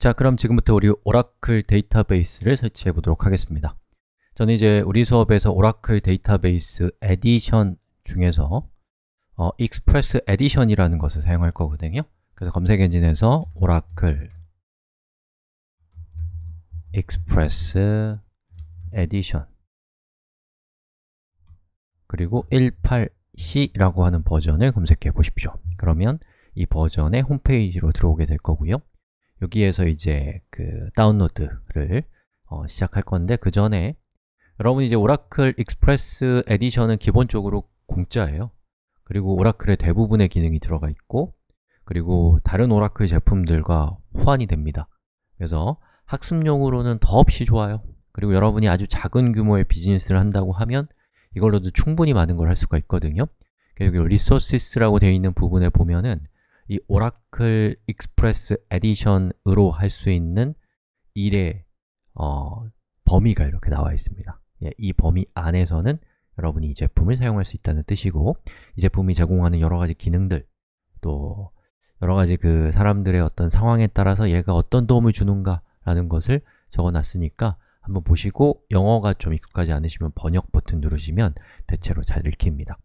자, 그럼 지금부터 우리 오라클 데이터베이스를 설치해 보도록 하겠습니다 저는 이제 우리 수업에서 오라클 데이터베이스 에디션 중에서 어, 익스프레스 에디션이라는 것을 사용할 거거든요 그래서 검색 엔진에서 오라클 익스프레스 에디션 그리고 18c라고 하는 버전을 검색해 보십시오 그러면 이 버전의 홈페이지로 들어오게 될 거고요 여기에서 이제 그 다운로드를 어, 시작할 건데 그 전에 여러분 이제 오라클 익스프레스 에디션은 기본적으로 공짜예요. 그리고 오라클의 대부분의 기능이 들어가 있고 그리고 다른 오라클 제품들과 호환이 됩니다. 그래서 학습용으로는 더없이 좋아요. 그리고 여러분이 아주 작은 규모의 비즈니스를 한다고 하면 이걸로도 충분히 많은 걸 할 수가 있거든요. 여기 리소시스라고 되어 있는 부분에 보면은 이 오라클 익스프레스 에디션으로 할 수 있는 일의 어, 범위가 이렇게 나와 있습니다. 예, 이 범위 안에서는 여러분이 이 제품을 사용할 수 있다는 뜻이고 이 제품이 제공하는 여러 가지 기능들 또 여러 가지 그 사람들의 어떤 상황에 따라서 얘가 어떤 도움을 주는가라는 것을 적어놨으니까 한번 보시고 영어가 좀 익숙하지 않으시면 번역 버튼 누르시면 대체로 잘 읽힙니다.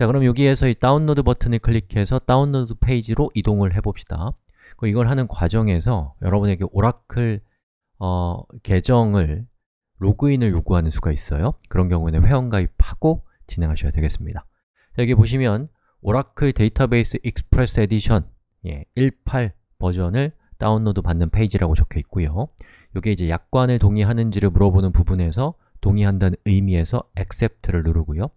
자 그럼 여기에서 이 다운로드 버튼을 클릭해서 다운로드 페이지로 이동을 해봅시다 그 이걸 하는 과정에서 여러분에게 오라클 어, 계정을 로그인을 요구하는 수가 있어요 그런 경우에는 회원가입하고 진행하셔야 되겠습니다 자, 여기 보시면 오라클 데이터베이스 익스프레스 에디션 예, 18 버전을 다운로드 받는 페이지라고 적혀 있고요 이게 이제 약관에 동의하는지를 물어보는 부분에서 동의한다는 의미에서 accept를 누르고요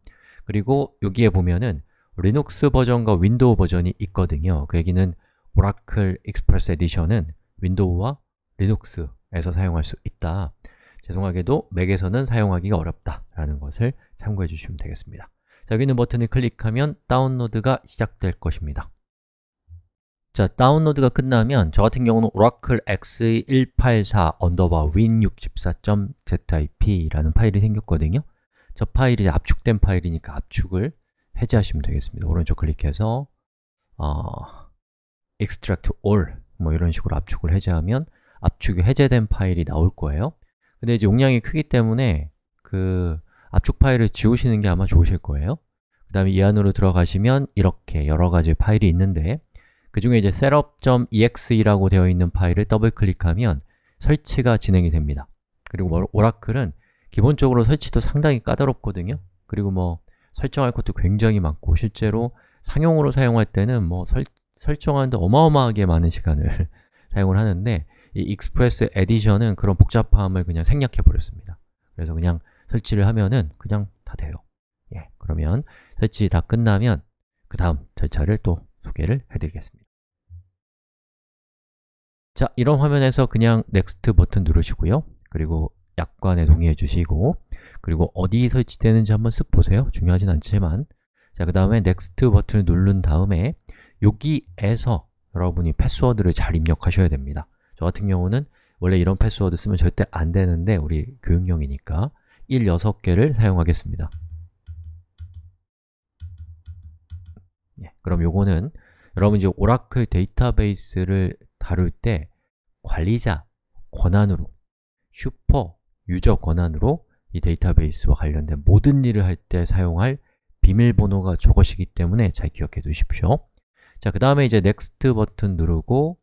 그리고 여기에 보면은 리눅스 버전과 윈도우 버전이 있거든요 그 얘기는 오라클 익스프레스 에디션은 윈도우와 리눅스에서 사용할 수 있다 죄송하게도 맥에서는 사용하기가 어렵다 라는 것을 참고해 주시면 되겠습니다 자, 여기 있는 버튼을 클릭하면 다운로드가 시작될 것입니다 자, 다운로드가 끝나면 저 같은 경우는 oracle x 184 언더바 win64.zip라는 파일이 생겼거든요 저 파일이 압축된 파일이니까 압축을 해제하시면 되겠습니다. 오른쪽 클릭해서 어, extract all 뭐 이런 식으로 압축을 해제하면 압축이 해제된 파일이 나올 거예요. 근데 이제 용량이 크기 때문에 그 압축 파일을 지우시는 게 아마 좋으실 거예요. 그 다음에 이 안으로 들어가시면 이렇게 여러 가지 파일이 있는데 그 중에 이제 setup.exe라고 되어 있는 파일을 더블 클릭하면 설치가 진행이 됩니다. 그리고 뭐 오라클은 기본적으로 설치도 상당히 까다롭거든요 그리고 뭐 설정할 것도 굉장히 많고 실제로 상용으로 사용할 때는 뭐 설, 설정하는데 어마어마하게 많은 시간을 사용을 하는데 이 익스프레스 에디션은 그런 복잡함을 그냥 생략해버렸습니다 그래서 그냥 설치를 하면은 그냥 다 돼요 예, 그러면 설치 다 끝나면 그 다음 절차를 또 소개를 해드리겠습니다 자, 이런 화면에서 그냥 넥스트 버튼 누르시고요 그리고 약관에 동의해 주시고 그리고 어디 설치되는지 한번 쓱 보세요 중요하진 않지만 자, 그 다음에 next 버튼을 누른 다음에 여기에서 여러분이 패스워드를 잘 입력하셔야 됩니다 저 같은 경우는 원래 이런 패스워드 쓰면 절대 안 되는데 우리 교육용이니까 1 6개를 사용하겠습니다 예, 그럼 요거는 여러분 이제 오라클 데이터베이스를 다룰 때 관리자 권한으로 슈퍼 유저 권한으로 이 데이터베이스와 관련된 모든 일을 할 때 사용할 비밀번호가 저것이기 때문에 잘 기억해 두십시오 자, 그 다음에 이제 넥스트 버튼 누르고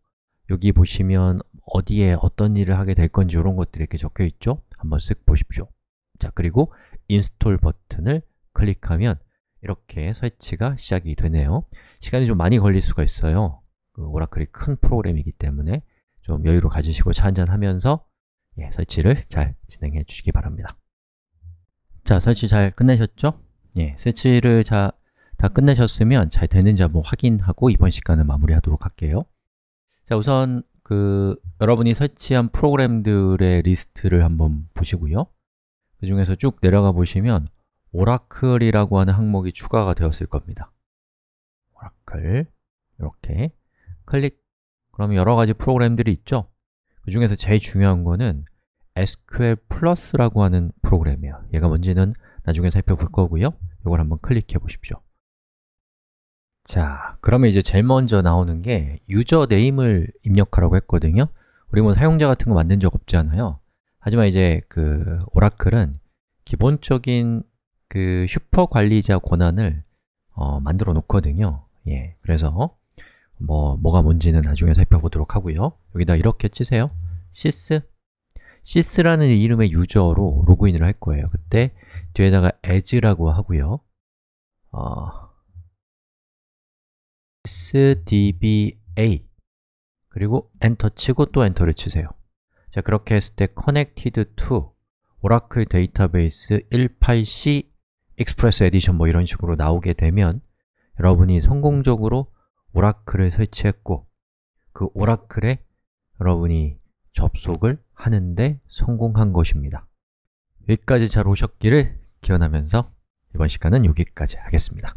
여기 보시면 어디에 어떤 일을 하게 될 건지 이런 것들이 이렇게 적혀 있죠? 한번 쓱 보십시오 자, 그리고 인스톨 버튼을 클릭하면 이렇게 설치가 시작이 되네요 시간이 좀 많이 걸릴 수가 있어요 그 오라클이 큰 프로그램이기 때문에 좀 여유를 가지시고 차한잔 하면서 예, 설치를 잘 진행해 주시기 바랍니다 자, 설치 잘 끝내셨죠? 예, 설치를 자, 다 끝내셨으면 잘 되는지 한번 확인하고 이번 시간은 마무리하도록 할게요 자, 우선 그 여러분이 설치한 프로그램들의 리스트를 한번 보시고요 그 중에서 쭉 내려가 보시면 오라클이라고 하는 항목이 추가가 되었을 겁니다 오라클 이렇게 클릭 그럼 여러 가지 프로그램들이 있죠? 그 중에서 제일 중요한 거는 SQL 플러스라고 하는 프로그램이에요 얘가 뭔지는 나중에 살펴볼 거고요 이걸 한번 클릭해 보십시오 자, 그러면 이제 제일 먼저 나오는 게 유저 네임을 입력하라고 했거든요 우리 뭐 사용자 같은 거 만든 적없잖아요 하지만 이제 그 오라클은 기본적인 그 슈퍼 관리자 권한을 어, 만들어 놓거든요 예, 그래서 뭐 뭐가 뭔지는 나중에 살펴보도록 하고요 여기다 이렇게 치세요 시스 시스라는 이름의 유저로 로그인을 할 거예요 그때 뒤에다가 as라고 하고요 어, sdba 그리고 엔터 치고 또 엔터를 치세요 자 그렇게 했을 때 connected to 오라클 데이터베이스 18c express edition 뭐 이런 식으로 나오게 되면 여러분이 성공적으로 오라클을 설치했고 그 오라클에 여러분이 접속을 하는데 성공한 것입니다 여기까지 잘 오셨기를 기원하면서 이번 시간은 여기까지 하겠습니다